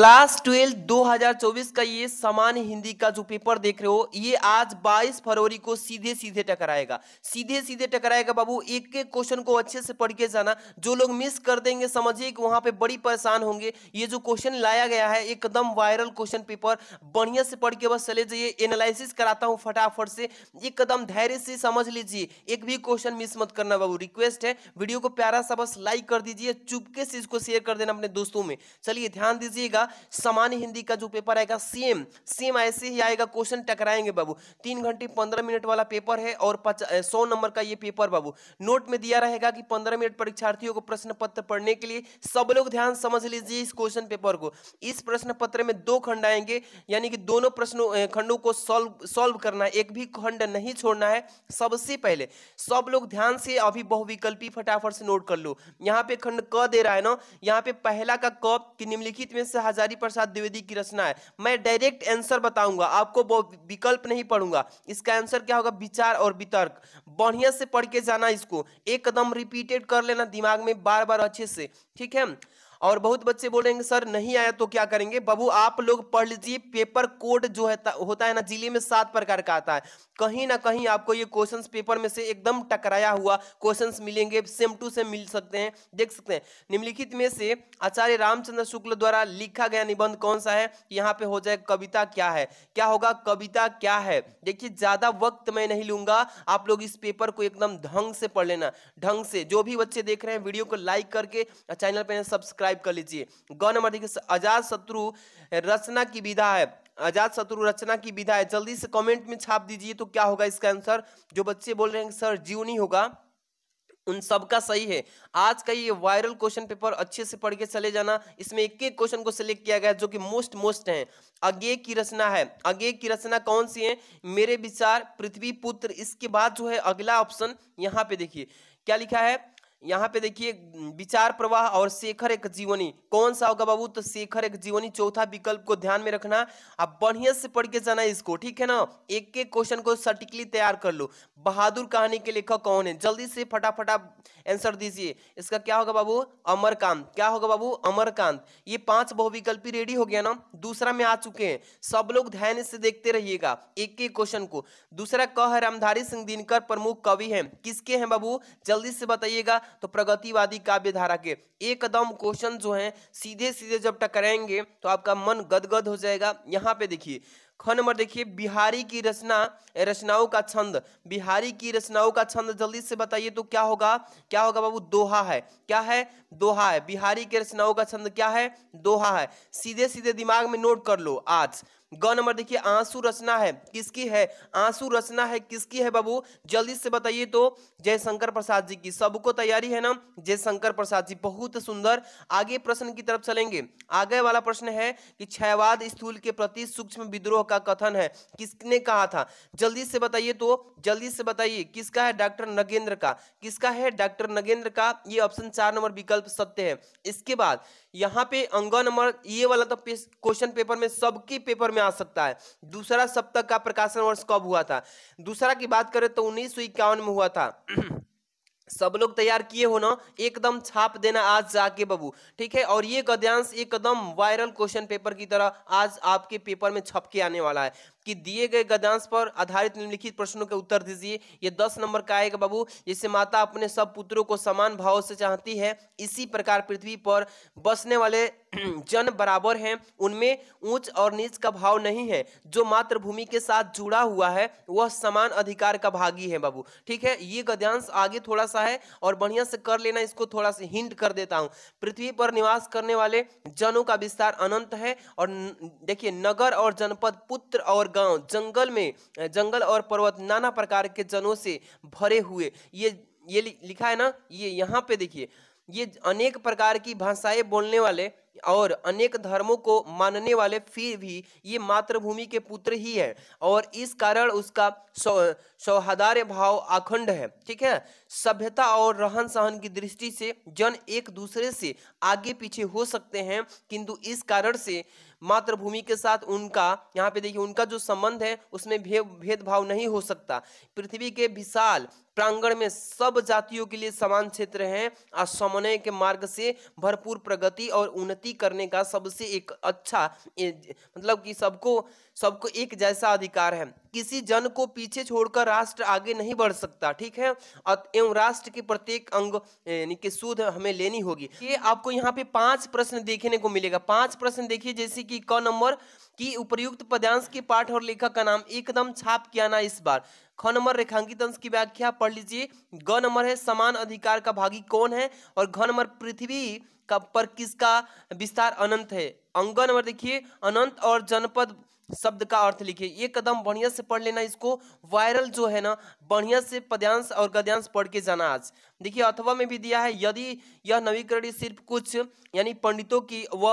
class twelve 2024 का ये सामान्य हिंदी का जो पेपर देख रहे हो ये आज 22 फरवरी को सीधे सीधे टकराएगा सीधे सीधे टकराएगा बाबू एक एक क्वेश्चन को अच्छे से पढ़ के जाना जो लोग मिस कर देंगे समझिए कि वहां पे बड़ी परेशान होंगे ये जो क्वेश्चन लाया गया है एकदम वायरल क्वेश्चन पेपर बढ़िया से पढ़ के बस चले जाइए एनालिसिस कराता हूँ फटाफट से एकदम धैर्य से समझ लीजिए एक भी क्वेश्चन मिस मत करना बाबू रिक्वेस्ट है वीडियो को प्यारा सा बस लाइक कर दीजिए चुपके से इसको शेयर कर देना अपने दोस्तों में चलिए ध्यान दीजिएगा सामान्य हिंदी का जो पेपर आएगा सेम सेम ऐसे ही आएगा क्वेश्चन टकराएंगे बाबू तीन घंटे पंद्रह मिनट वाला पेपर है और सौ नंबर का ये पेपर बाबू नोट में दिया रहेगा कि पंद्रह मिनट परीक्षार्थियों को प्रश्न पत्र पढ़ने के लिए सब लोग ध्यान समझ लीजिए इस क्वेश्चन पेपर को इस प्रश्न पत्र में दो खंड आएंगे यानी कि दोनों प्रश्नों खंडों को सॉल्व सॉल्व करना है एक भी खंड नहीं छोड़ना है सबसे पहले सब लोग ध्यान से अभी बहुविकल्पी फटाफट से नोट कर लो यहाँ पे खंड क दे रहा है ना यहाँ पे पहला का क निम्नलिखित में से हजारी प्रसाद द्विवेदी की रचना है मैं डायरेक्ट आंसर बताऊंगा आपको विकल्प नहीं पढ़ूंगा इसका आंसर क्या होगा विचार और वितर्क बढ़िया से पढ़ के जाना इसको एकदम रिपीटेड कर लेना दिमाग में बार बार अच्छे से ठीक है और बहुत बच्चे बोलेंगे सर नहीं आया तो क्या करेंगे बबू आप लोग पढ़ लीजिए पेपर कोड जो है होता है ना जिले में सात प्रकार का आता है कहीं ना कहीं आपको ये क्वेश्चंस पेपर में से एकदम टकराया हुआ क्वेश्चंस मिलेंगे सेम टू सेम मिल सकते हैं देख सकते हैं निम्नलिखित में से आचार्य रामचंद्र शुक्ल द्वारा लिखा गया निबंध कौन सा है यहाँ पे हो जाए कविता क्या है क्या होगा कविता क्या है देखिए ज्यादा वक्त मैं नहीं लूंगा आप लोग इस पेपर को एकदम ढंग से पढ़ लेना ढंग से जो भी बच्चे देख रहे हैं वीडियो को लाइक करके चैनल पर सब्सक्राइब टाइप कर लीजिए ग नंबर देखिए अजात शत्रु रचना की विधा है अजात शत्रु रचना की विधा है जल्दी से कमेंट में छाप दीजिए तो क्या होगा इसका आंसर जो बच्चे बोल रहे हैं सर जीवनी होगा उन सबका सही है आज का ये वायरल क्वेश्चन पेपर अच्छे से पढ़ के चले जाना इसमें एक एक क्वेश्चन को सिलेक्ट किया गया जो कि मोस्ट मोस्ट है अगे की रचना है अगे की रचना कौन सी है मेरे विचार पृथ्वी पुत्र इसके बाद जो है अगला ऑप्शन यहाँ पे देखिए क्या लिखा है यहाँ पे देखिए विचार प्रवाह और शेखर एक जीवनी कौन सा होगा बाबू तो शेखर एक जीवनी चौथा विकल्प को ध्यान में रखना आप बढ़िया से पढ़ के जाना इसको ठीक है ना एक एक क्वेश्चन को सटीकली तैयार कर लो बहादुर कहानी के लेखक कौन है जल्दी से फटाफट आप आंसर दीजिए इसका क्या होगा बाबू अमरकांत क्या होगा बाबू अमरकांत ये पांच बहुविकल्पी रेडी हो गया ना दूसरा में आ चुके हैं सब लोग ध्यान से देखते रहिएगा एक एक क्वेश्चन को दूसरा कह रामधारी सिंह दिनकर प्रमुख कवि है किसके हैं बाबू जल्दी से बताइएगा तो प्रगतिवादी काव्यधारा के एकदम क्वेश्चन जो है सीधे सीधे जब टकराएंगे तो आपका मन गदगद हो जाएगा यहाँ पे देखिए ख नंबर देखिए बिहारी की रचना रचनाओं का छंद बिहारी की रचनाओं का छंद जल्दी से बताइए तो क्या होगा क्या होगा बाबू दोहा है क्या है दोहा है बिहारी के रचनाओं का छंद क्या है दोहा है सीधे सीधे दिमाग में नोट कर लो आज ग नंबर देखिए आंसू रचना है किसकी है आंसू रचना है किसकी है बाबू जल्दी से बताइए तो जयशंकर प्रसाद जी की सबको तैयारी है ना जयशंकर प्रसाद जी बहुत सुंदर आगे प्रश्न की तरफ चलेंगे आगे वाला प्रश्न है कि क्षयवाद स्थूल के प्रति सूक्ष्म विद्रोह का कथन है किसने कहा था जल्दी से बताइए तो जल्दी से बताइए किसका है डॉक्टर नगेंद्र का किसका है डॉक्टर नगेंद्र का ये ऑप्शन चार नंबर विकल्प सत्य है इसके बाद यहाँ पे अंग नंबर ये वाला तो क्वेश्चन पेपर में सबके पेपर में में आ सकता है दूसरा सप्तक का प्रकाशन वर्ष कब हुआ था दूसरा की बात करें तो उन्नीस में हुआ था सब लोग तैयार किए हो ना एकदम छाप देना आज जाके बाबू ठीक है और ये गद्यांश एकदम वायरल क्वेश्चन पेपर की तरह आज आपके पेपर में छप के आने वाला है कि दिए गए गद्यांश पर आधारित निम्नलिखित प्रश्नों के उत्तर दीजिए ये दस नंबर का आएगा बाबू जैसे माता अपने सब पुत्रों को समान भाव से चाहती है इसी प्रकार पृथ्वी पर बसने वाले जन बराबर हैं उनमें ऊंच और नीच का भाव नहीं है जो मातृभूमि के साथ जुड़ा हुआ है वह समान अधिकार का भागी है बाबू ठीक है ये गद्यांश आगे थोड़ा सा है और बढ़िया से कर लेना इसको थोड़ा सा हिंट कर देता हूँ पृथ्वी पर निवास करने वाले जनों का विस्तार अनंत है और देखिए नगर और जनपद पुत्र और गांव जंगल में जंगल और पर्वत नाना प्रकार के जनों से भरे हुए ये ये लिखा है ना ये यहाँ पे देखिए ये अनेक प्रकार की भाषाएं बोलने वाले और अनेक धर्मों को मानने वाले फिर भी ये मातृभूमि के पुत्र ही है और इस कारण उसका सौ, भाव अखंड है ठीक है सभ्यता और रहन सहन की दृष्टि से जन एक दूसरे से आगे पीछे हो सकते हैं किंतु इस कारण से मातृभूमि के साथ उनका यहाँ पे देखिए उनका जो संबंध है उसमें भे, भेदभाव नहीं हो सकता पृथ्वी के विशाल प्रांगण में सब जातियों के लिए समान क्षेत्र है और समन्वय के मार्ग से भरपूर प्रगति और उन्नति करने का सबसे एक अच्छा मतलब कि सबको सबको एक जैसा अधिकार है किसी जन को पीछे छोड़कर राष्ट्र आगे नहीं बढ़ सकता ठीक है एवं राष्ट्र के प्रत्येक अंग के सूद हमें लेनी होगी ये आपको यहाँ पे पांच प्रश्न देखने को मिलेगा पांच प्रश्न देखिए जैसे की क नंबर कि उपयुक्त पद्यांश के पाठ और लेखक का नाम एकदम छाप किया ना इस बार ख नंबर रेखांकित अंश की व्याख्या पढ़ लीजिए ग नंबर है समान अधिकार का भागी कौन है और घ नंबर पृथ्वी का पर किसका विस्तार अनंत है अंग नंबर देखिए अनंत और जनपद शब्द का अर्थ लिखिए ये कदम बढ़िया से पढ़ लेना इसको वायरल जो है ना बढ़िया से पद्यांश और गद्यांश पढ़ के जाना आज देखिए अथवा में भी दिया है यदि यह नवीकरण सिर्फ कुछ यानी पंडितों की व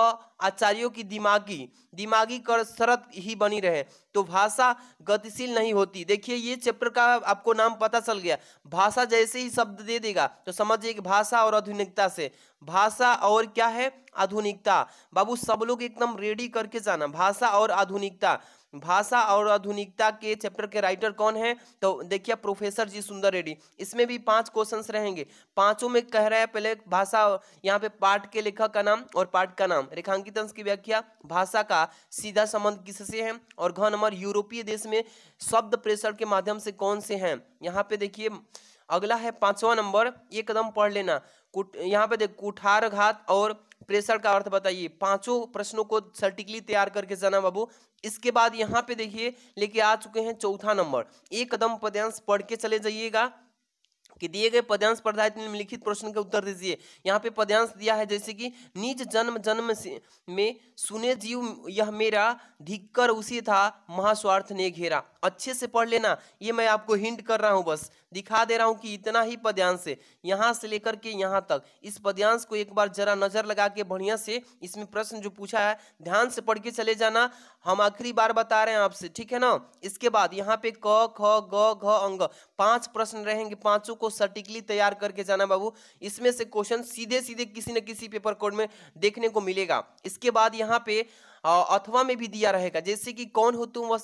आचार्यों की दिमागी दिमागी कर शरत ही बनी रहे तो भाषा गतिशील नहीं होती देखिए ये चैप्टर का आपको नाम पता चल गया भाषा जैसे ही शब्द दे देगा तो समझिए कि भाषा और आधुनिकता से भाषा और क्या है आधुनिकता बाबू सब लोग एकदम रेडी करके जाना भाषा और आधुनिकता भाषा और आधुनिकता के चैप्टर के राइटर कौन है तो देखिए प्रोफेसर जी सुंदर रेड्डी इसमें भी पांच क्वेश्चन रहेंगे पांचों में कह रहा है पहले भाषा यहाँ पे पाठ के लेखक का नाम और पाठ का नाम रेखांकित अंश की व्याख्या भाषा का सीधा संबंध किससे है और घ नंबर यूरोपीय देश में शब्द प्रेषण के माध्यम से कौन से हैं यहाँ पे देखिए अगला है पांचवा नंबर ये कदम पढ़ लेना कुट यहाँ पे देख कुठार घात और प्रेशर का अर्थ बताइए पांचों प्रश्नों को सर्टिकली तैयार करके जाना बाबू इसके बाद यहाँ पे देखिए लेके आ चुके हैं चौथा नंबर एक कदम पद्यांश पढ़ के चले जाइएगा कि दिए गए पद्यांश प्रधारित निम्नलिखित प्रश्न के उत्तर दीजिए यहाँ पे पद्यांश दिया है जैसे कि निज जन्म जन्म से में सुने जीव यह मेरा धिक्कर उसी था महास्वार्थ ने घेरा अच्छे से पढ़ लेना ये मैं आपको हिंट कर रहा हूँ बस दिखा दे रहा हूँ कि इतना ही पद्यांश है यहाँ से लेकर के यहाँ तक इस पद्यांश को एक बार जरा नजर लगा के बढ़िया से इसमें प्रश्न जो पूछा है ध्यान से पढ़ के चले जाना हम आखिरी बार बता रहे हैं आपसे ठीक है ना इसके बाद यहाँ पे क ख ग घ अंग पांच प्रश्न रहेंगे पांचों को सटीकली तैयार करके जाना बाबू इसमें से क्वेश्चन सीधे सीधे किसी न किसी पेपर कोड में देखने को मिलेगा इसके बाद यहाँ पे अथवा में भी दिया रहेगा जैसे कि कौन हो तुम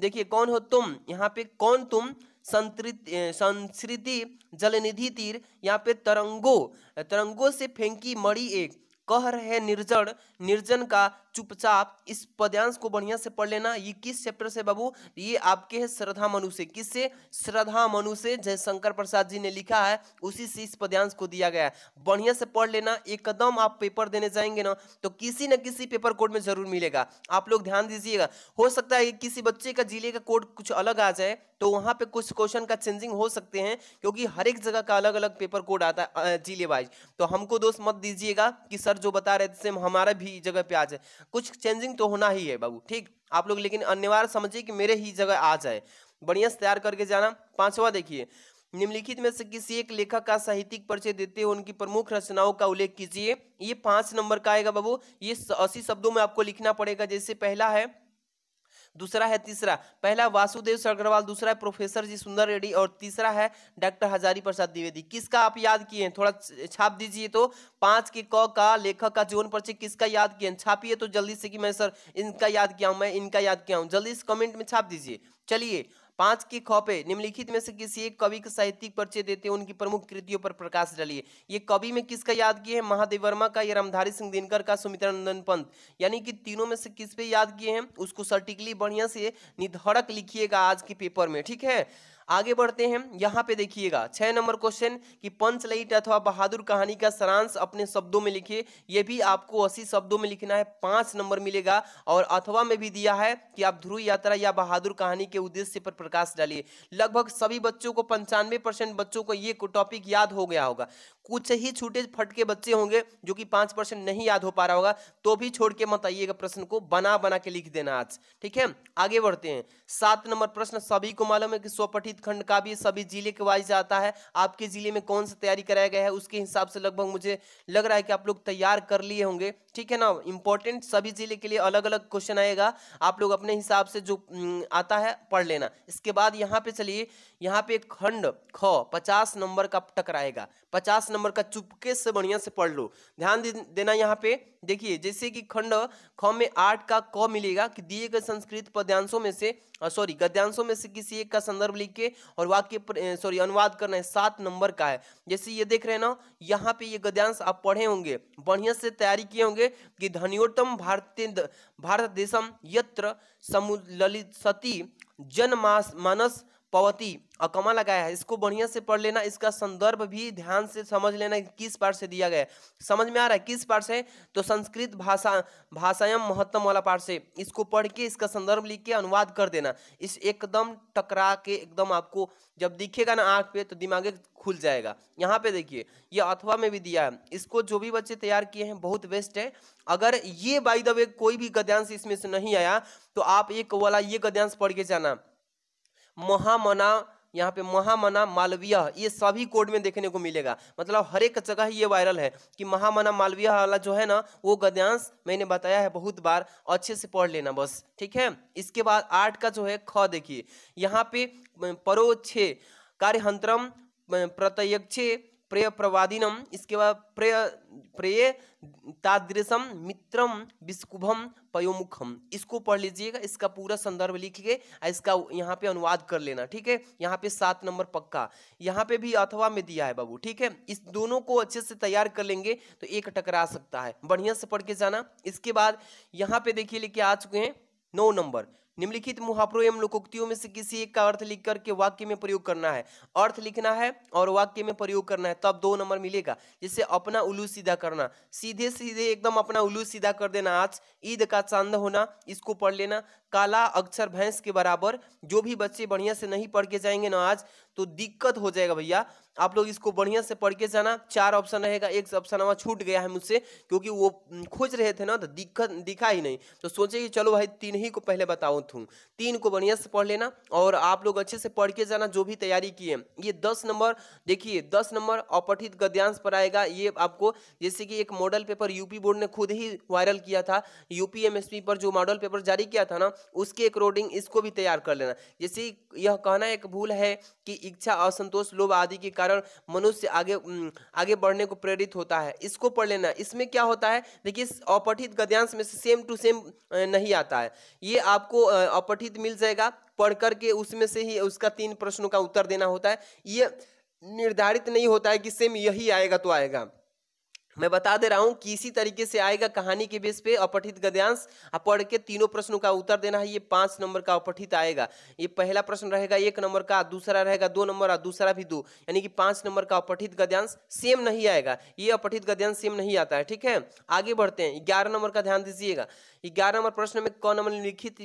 देखिए कौन हो तुम यहाँ पे कौन तुम संस्कृति जलनिधि तीर यहाँ पे तरंगो तरंगों से फेंकी मड़ी एक कह रहे निर्जड़ निर्जन का चुपचाप इस पद्यांश को बढ़िया से पढ़ लेना ये किस चैप्टर से बाबू ये आपके है श्रद्धा मनु से किससे श्रद्धा मनु से जयशंकर प्रसाद जी ने लिखा है उसी से इस पद्यांश को दिया गया है बढ़िया से पढ़ लेना एकदम आप पेपर देने जाएंगे ना तो किसी न किसी पेपर कोड में जरूर मिलेगा आप लोग ध्यान दीजिएगा हो सकता है किसी बच्चे का जिले का कोड कुछ अलग आ जाए तो वहाँ पे कुछ क्वेश्चन का चेंजिंग हो सकते हैं क्योंकि हर एक जगह का अलग अलग पेपर कोड आता है जिले वाइज तो हमको दोस्त मत दीजिएगा कि सर जो बता रहे थे हमारा भी ही जगह पे आ जाए कुछ चेंजिंग तो होना ही है बाबू ठीक आप लोग लेकिन अनिवार्य समझिए कि मेरे ही जगह आ जाए बढ़िया से तैयार करके जाना पांचवा देखिए निम्नलिखित में से किसी एक लेखक का साहित्यिक परिचय देते हुए उनकी प्रमुख रचनाओं का उल्लेख कीजिए ये पांच नंबर का आएगा बाबू ये अस्सी शब्दों में आपको लिखना पड़ेगा जैसे पहला है दूसरा है तीसरा पहला वासुदेव सरग्रवाल दूसरा है प्रोफेसर जी सुंदर रेड्डी और तीसरा है डॉक्टर हजारी प्रसाद द्विवेदी किसका आप याद किए हैं थोड़ा छाप दीजिए तो पांच के क का लेखक का जीवन परिचय किसका याद किए छापिए तो जल्दी से कि मैं सर इनका याद किया हूं मैं इनका याद किया हूं जल्दी से कमेंट में छाप दीजिए चलिए पांच के खौपे निम्नलिखित में से किसी एक कवि का साहित्यिक परिचय देते हैं उनकी प्रमुख कृतियों पर प्रकाश डालिए ये कवि में किसका याद किए हैं महादेव वर्मा का या रामधारी सिंह दिनकर का सुमित्रा नंदन पंत यानी कि तीनों में से किस पे याद किए हैं उसको सटीकली बढ़िया से निधड़क लिखिएगा आज के पेपर में ठीक है आगे बढ़ते हैं यहाँ पे देखिएगा छह नंबर क्वेश्चन कि पंचलाइट अथवा बहादुर कहानी का सारांश अपने शब्दों में लिखिए ये भी आपको अस्सी शब्दों में लिखना है पांच नंबर मिलेगा और अथवा में भी दिया है कि आप ध्रुव यात्रा या बहादुर कहानी के उद्देश्य पर प्रकाश डालिए लगभग सभी बच्चों को पंचानवे बच्चों को ये टॉपिक याद हो गया होगा कुछ ही छूटे फटके बच्चे होंगे जो कि पांच परसेंट नहीं याद हो पा रहा होगा तो भी छोड़ के मत आइएगा प्रश्न को बना बना के लिख देना आज ठीक है आगे बढ़ते हैं सात नंबर प्रश्न सभी को मालूम है कि स्वपठित खंड का भी सभी जिले के वाइज आता है आपके जिले में कौन सा तैयारी कराया गया है उसके हिसाब से लगभग मुझे लग रहा है कि आप लोग तैयार कर लिए होंगे ठीक है ना इंपॉर्टेंट सभी जिले के लिए अलग अलग क्वेश्चन आएगा आप लोग अपने हिसाब से जो आता है पढ़ लेना इसके बाद यहाँ पे चलिए यहाँ पे खंड ख पचास नंबर का टकराएगा पचास नंबर का चुपके से बढ़िया से पढ़ लो ध्यान देना यहाँ पे देखिए जैसे कि खंड ख में आठ का क मिलेगा कि दिए गए संस्कृत पद्यांशों में से सॉरी गद्यांशों में से किसी एक का संदर्भ लिख के और वाक्य सॉरी अनुवाद करना है सात नंबर का है जैसे ये देख रहे हैं ना यहाँ पे ये गद्यांश आप पढ़े होंगे बढ़िया से तैयारी किए होंगे कि धन्योत्तम भारतीय भारत देशम यत्र समुललित सती जनमास मानस पवती अकमा लगाया है इसको बढ़िया से पढ़ लेना इसका संदर्भ भी ध्यान से समझ लेना किस पार्ट से दिया गया है समझ में आ रहा है किस पार्ट से तो संस्कृत भाषा भाषायाम महत्तम वाला पार्ट से इसको पढ़ के इसका संदर्भ लिख के अनुवाद कर देना इस एकदम टकरा के एकदम आपको जब दिखेगा ना आँख पे तो दिमाग खुल जाएगा यहाँ पे देखिए ये अथवा में भी दिया है इसको जो भी बच्चे तैयार किए हैं बहुत बेस्ट है अगर ये बाई द वे कोई भी गद्यांश इसमें से नहीं आया तो आप एक वाला ये गद्यांश पढ़ के जाना महामना यहाँ पे महामना मालवीय ये सभी कोड में देखने को मिलेगा मतलब हर एक जगह ये वायरल है कि महामना मालवीय वाला जो है ना वो गद्यांश मैंने बताया है बहुत बार अच्छे से पढ़ लेना बस ठीक है इसके बाद आठ का जो है ख देखिए यहाँ पे परोक्षे कार्यहंत्रम प्रत्यक्षे प्रिय प्रवादिनम इसके बाद प्रिय प्रिय तादृशम मित्रम विस्कुभम पयोमुखम इसको पढ़ लीजिएगा इसका पूरा संदर्भ लिख के इसका यहाँ पे अनुवाद कर लेना ठीक है यहाँ पे सात नंबर पक्का यहाँ पे भी अथवा में दिया है बाबू ठीक है इस दोनों को अच्छे से तैयार कर लेंगे तो एक टकरा सकता है बढ़िया से पढ़ के जाना इसके बाद यहाँ पे देखिए लेके आ चुके हैं नौ नंबर निम्नलिखित मुहावरों एवं लोकोक्तियों में से किसी एक का अर्थ लिख करके वाक्य में प्रयोग करना है अर्थ लिखना है और वाक्य में प्रयोग करना है तब तो दो नंबर मिलेगा जैसे अपना उल्लू सीधा करना सीधे सीधे एकदम अपना उल्लू सीधा कर देना आज ईद का चांद होना इसको पढ़ लेना काला अक्षर भैंस के बराबर जो भी बच्चे बढ़िया से नहीं पढ़ के जाएंगे ना आज तो दिक्कत हो जाएगा भैया आप लोग इसको बढ़िया से पढ़ के जाना चार ऑप्शन रहेगा एक ऑप्शन हमारा छूट गया है मुझसे क्योंकि वो खोज रहे थे ना तो दिक्कत दिखा ही नहीं तो सोचे कि चलो भाई तीन ही को पहले बताओ तू तीन को बढ़िया से पढ़ लेना और आप लोग अच्छे से पढ़ के जाना जो भी तैयारी किए ये दस नंबर देखिए दस नंबर अपठित गद्यांश पर आएगा ये आपको जैसे कि एक मॉडल पेपर यूपी बोर्ड ने खुद ही वायरल किया था यूपी पर जो मॉडल पेपर जारी किया था ना उसके अकॉर्डिंग इसको भी तैयार कर लेना जैसे यह कहना एक भूल है कि इच्छा असंतोष लोभ आदि के कारण कारण मनुष्य आगे आगे बढ़ने को प्रेरित होता है इसको पढ़ लेना इसमें क्या होता है देखिए अपठित गद्यांश में से सेम टू सेम नहीं आता है ये आपको अपठित मिल जाएगा पढ़ करके उसमें से ही उसका तीन प्रश्नों का उत्तर देना होता है ये निर्धारित नहीं होता है कि सेम यही आएगा तो आएगा मैं बता दे रहा हूं कि इसी तरीके से आएगा कहानी के बेस पे अपठित गद्यांश आप पढ़ के तीनों प्रश्नों का उत्तर देना है ये पांच नंबर का अपठित आएगा ये पहला प्रश्न रहेगा एक नंबर का दूसरा रहेगा दो नंबर और दूसरा भी दो यानी कि पांच नंबर का अपठित गद्यांश सेम नहीं आएगा ये अपठित गद्यांश सेम नहीं आता है ठीक है आगे बढ़ते हैं ग्यारह नंबर का ध्यान दीजिएगा ग्यारह नंबर प्रश्न में कौन नंबर लिखित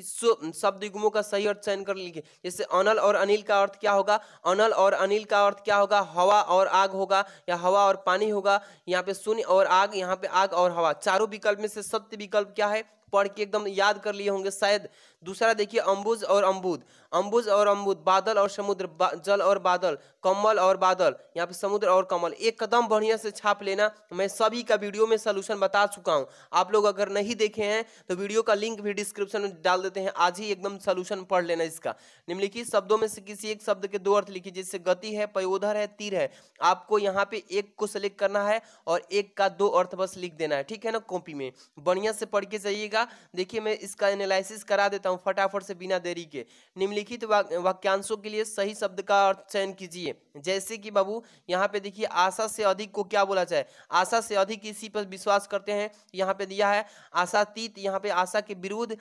शब्द युगमों का सही अर्थ चयन कर लिखे जैसे अनल और अनिल का अर्थ क्या होगा अनल और अनिल का अर्थ क्या होगा हवा और आग होगा या हवा और पानी होगा यहाँ पे सुन शून्य और आग यहाँ पे आग और हवा चारों विकल्प में से सत्य विकल्प क्या है पढ़ के एकदम याद कर लिए होंगे शायद दूसरा देखिए अम्बुज और अम्बुद अम्बुज और अम्बुद बादल और समुद्र बा, जल और बादल कमल और बादल यहाँ पे समुद्र और कमल एक कदम बढ़िया से छाप लेना तो मैं सभी का वीडियो में सोल्यूशन बता चुका हूँ आप लोग अगर नहीं देखे हैं तो वीडियो का लिंक भी डिस्क्रिप्शन में डाल देते हैं आज ही एकदम सोल्यूशन पढ़ लेना इसका निम्नलिखित शब्दों में से किसी एक शब्द के दो अर्थ लिखिए जिससे गति है पयोधर है तीर है आपको यहाँ पे एक को सेलेक्ट करना है और एक का दो अर्थ बस लिख देना है ठीक है ना कॉपी में बढ़िया से पढ़ के जाइएगा जाएगा देखिए मैं इसका एनालिसिस करा देता हूँ फटाफट से बिना देरी के निम्नलिखित वाक्यांशों के लिए सही शब्द का अर्थ चयन कीजिए जैसे कि बाबू यहाँ पे देखिए आशा से अधिक को क्या बोला जाए आशा से अधिक इसी पर विश्वास करते हैं यहाँ पे दिया है आशातीत यहाँ पे आशा के विरुद्ध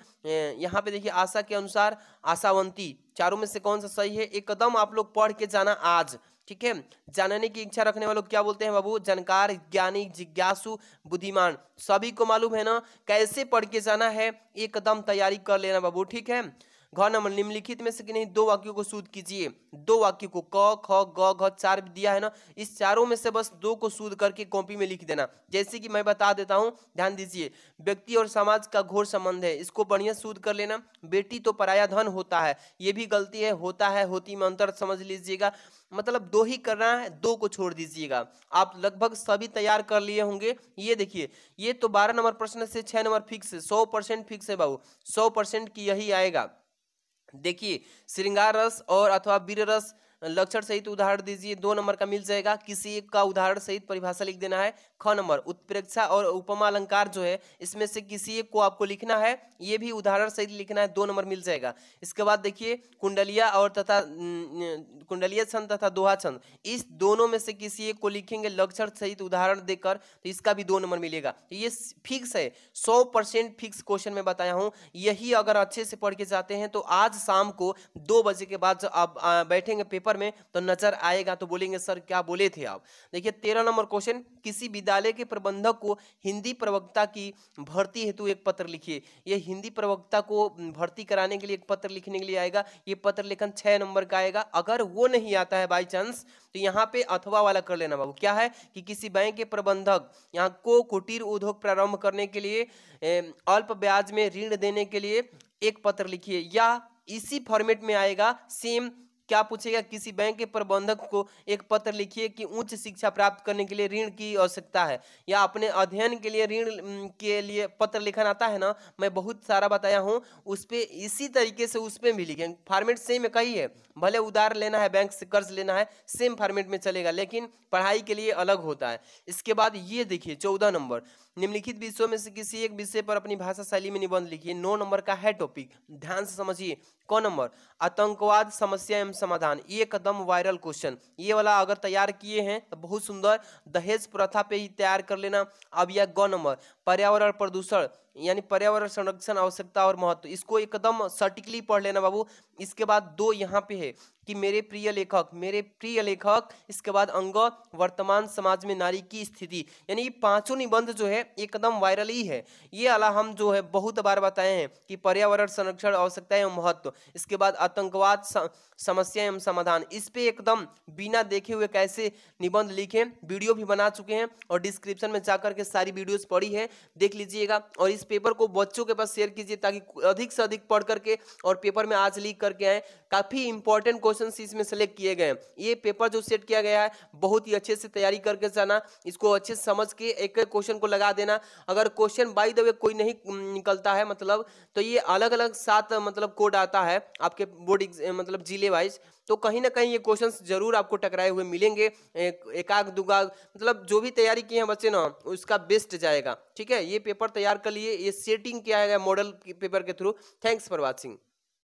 यहाँ पे देखिए आशा के अनुसार आशावंती चारों में से कौन सा सही है एकदम आप लोग पढ़ के जाना आज ठीक है जानने की इच्छा रखने वालों क्या बोलते हैं बाबू जानकार ज्ञानी जिज्ञासु बुद्धिमान सभी को मालूम है ना कैसे पढ़ के जाना है एकदम तैयारी कर लेना बाबू ठीक है घ नंबर निम्नलिखित में से कि नहीं दो वाक्यों को शुद्ध कीजिए दो वाक्यों को क ख ग घ चार दिया है ना इस चारों में से बस दो को शुद्ध करके कॉपी में लिख देना जैसे कि मैं बता देता हूँ ध्यान दीजिए व्यक्ति और समाज का घोर संबंध है इसको बढ़िया शुद्ध कर लेना बेटी तो पराया धन होता है ये भी गलती है होता है होती में अंतर समझ लीजिएगा मतलब दो ही करना है दो को छोड़ दीजिएगा आप लगभग सभी तैयार कर लिए होंगे ये देखिए ये तो बारह नंबर प्रश्न से छह नंबर फिक्स सौ परसेंट फिक्स है बाबू सौ परसेंट की यही आएगा देखिए श्रृंगार रस और अथवा बीर रस लक्षण सहित उदाहरण दीजिए दो नंबर का मिल जाएगा किसी एक का उदाहरण सहित परिभाषा लिख देना है ख नंबर उत्प्रेक्षा और उपमा अलंकार जो है इसमें से किसी एक को आपको लिखना है ये भी उदाहरण सहित लिखना है दो नंबर मिल जाएगा इसके बाद देखिए कुंडलिया और तथा कुंडलिया छंद तथा दोहा छंद इस दोनों में से किसी एक को लिखेंगे लक्षण सहित उदाहरण देकर तो इसका भी दो नंबर मिलेगा तो ये फिक्स है सौ परसेंट फिक्स क्वेश्चन में बताया हूँ यही अगर अच्छे से पढ़ के जाते हैं तो आज शाम को दो बजे के बाद आप बैठेंगे पेपर नंबर में तो नजर आएगा तो बोलेंगे सर क्या बोले थे आप देखिए तेरह नंबर क्वेश्चन किसी विद्यालय के प्रबंधक को हिंदी प्रवक्ता की भर्ती हेतु एक पत्र लिखिए यह हिंदी प्रवक्ता को भर्ती कराने के लिए एक पत्र लिखने के लिए आएगा ये पत्र लेखन छह नंबर का आएगा अगर वो नहीं आता है बाई चांस तो यहाँ पे अथवा वाला कर लेना बाबू क्या है कि किसी बैंक के प्रबंधक यहाँ को कुटीर उद्योग प्रारंभ करने के लिए अल्प ब्याज में ऋण देने के लिए एक पत्र लिखिए या इसी फॉर्मेट में आएगा सेम क्या पूछेगा किसी बैंक के प्रबंधक को एक पत्र लिखिए कि उच्च शिक्षा प्राप्त करने के लिए ऋण की आवश्यकता है या अपने अध्ययन के लिए ऋण के लिए पत्र लिखना आता है ना मैं बहुत सारा बताया हूँ उस पर इसी तरीके से उस पर भी लिखें फार्मेट सेम कही है भले उधार लेना है बैंक से कर्ज लेना है सेम फार्मेट में चलेगा लेकिन पढ़ाई के लिए अलग होता है इसके बाद ये देखिए चौदह नंबर निम्नलिखित विषयों में से किसी एक विषय पर अपनी भाषा शैली में निबंध लिखिए नौ नंबर का है टॉपिक ध्यान से समझिए कौन नंबर आतंकवाद समस्या एवं समाधान ये एकदम वायरल क्वेश्चन ये वाला अगर तैयार किए हैं तो बहुत सुंदर दहेज प्रथा पे ही तैयार कर लेना अब यह गौ नंबर पर्यावरण प्रदूषण यानी पर्यावरण संरक्षण आवश्यकता और महत्व इसको एकदम सटिकली पढ़ लेना बाबू इसके बाद दो यहाँ पे है कि मेरे प्रिय लेखक मेरे प्रिय लेखक इसके बाद अंग वर्तमान समाज में नारी की स्थिति यानी ये पांचों निबंध जो है एकदम वायरल ही है ये अला हम जो है बहुत बार बताए हैं कि पर्यावरण संरक्षण आवश्यकता एवं महत्व इसके बाद आतंकवाद समस्या एवं समाधान इस पे एकदम बिना देखे हुए कैसे निबंध लिखे वीडियो भी बना चुके हैं और डिस्क्रिप्शन में जाकर के सारी वीडियोज पड़ी है देख लीजिएगा और इस पेपर को बच्चों के पास शेयर कीजिए ताकि अधिक से अधिक पढ़ करके और पेपर में आज लीक करके आए काफ़ी इंपॉर्टेंट क्वेश्चन इसमें सेलेक्ट किए गए हैं ये पेपर जो सेट किया गया है बहुत ही अच्छे से तैयारी करके जाना इसको अच्छे से समझ के एक एक क्वेश्चन को लगा देना अगर क्वेश्चन बाई द वे कोई नहीं निकलता है मतलब तो ये अलग अलग सात मतलब कोड आता है आपके बोर्ड मतलब जिले वाइज तो कहीं ना कहीं ये क्वेश्चन जरूर आपको टकराए हुए मिलेंगे एकाग दुगा मतलब जो भी तैयारी किए हैं बच्चे ना उसका बेस्ट जाएगा ठीक है ये पेपर तैयार कर लिए ये सेटिंग किया है मॉडल पेपर के थ्रू थैंक्स फॉर वॉचिंग